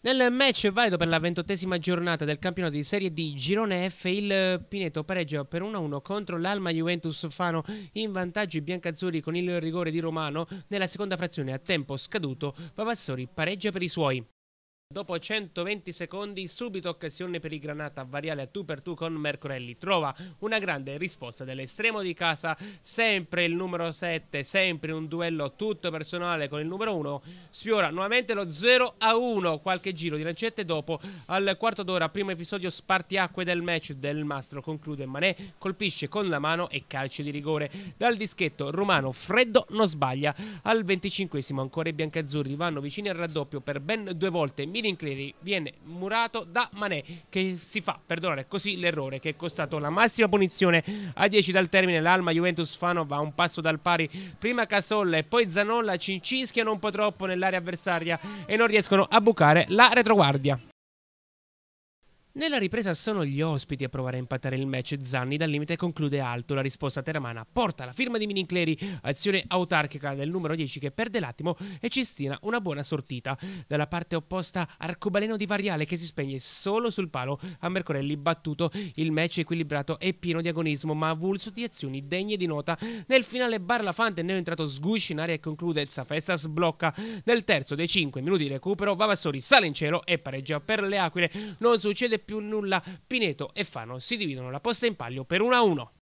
Nel match valido per la ventottesima giornata del campionato di Serie D Girone F, il Pineto pareggia per 1-1 contro l'Alma Juventus Fano in vantaggio i biancazzurri con il rigore di Romano. Nella seconda frazione a tempo scaduto Pavassori pareggia per i suoi. Dopo 120 secondi, subito occasione per i Granata a variare a tu per tu con Mercorelli. Trova una grande risposta dell'estremo di casa, sempre il numero 7, sempre un duello tutto personale con il numero 1. Sfiora nuovamente lo 0 a 1, qualche giro di lancette dopo. Al quarto d'ora, primo episodio spartiacque del match del Mastro, conclude Manè, colpisce con la mano e calcio di rigore. Dal dischetto romano freddo non sbaglia. Al venticinquesimo, ancora i biancazzurri vanno vicini al raddoppio per ben due volte. Irin Cleary viene murato da Manè che si fa perdonare così l'errore che è costato la massima punizione a 10 dal termine. L'Alma Juventus Fanova a un passo dal pari. Prima Casolla e poi Zanolla cincischiano un po' troppo nell'area avversaria e non riescono a bucare la retroguardia. Nella ripresa sono gli ospiti a provare a impattare il match. Zanni dal limite conclude alto. La risposta teramana porta la firma di Minincleri, azione autarchica del numero 10 che perde l'attimo e ci Cistina una buona sortita. Dalla parte opposta arcobaleno di Variale che si spegne solo sul palo a Mercorelli battuto. Il match equilibrato e pieno di agonismo ma avulso di azioni degne di nota. Nel finale Barlafante ne è entrato sgusci in aria e conclude. Zafesta sblocca. Nel terzo dei 5 minuti di recupero Vavassori sale in cielo e pareggia per le Aquile. Non succede più nulla Pineto e Fano si dividono la posta in palio per 1-1.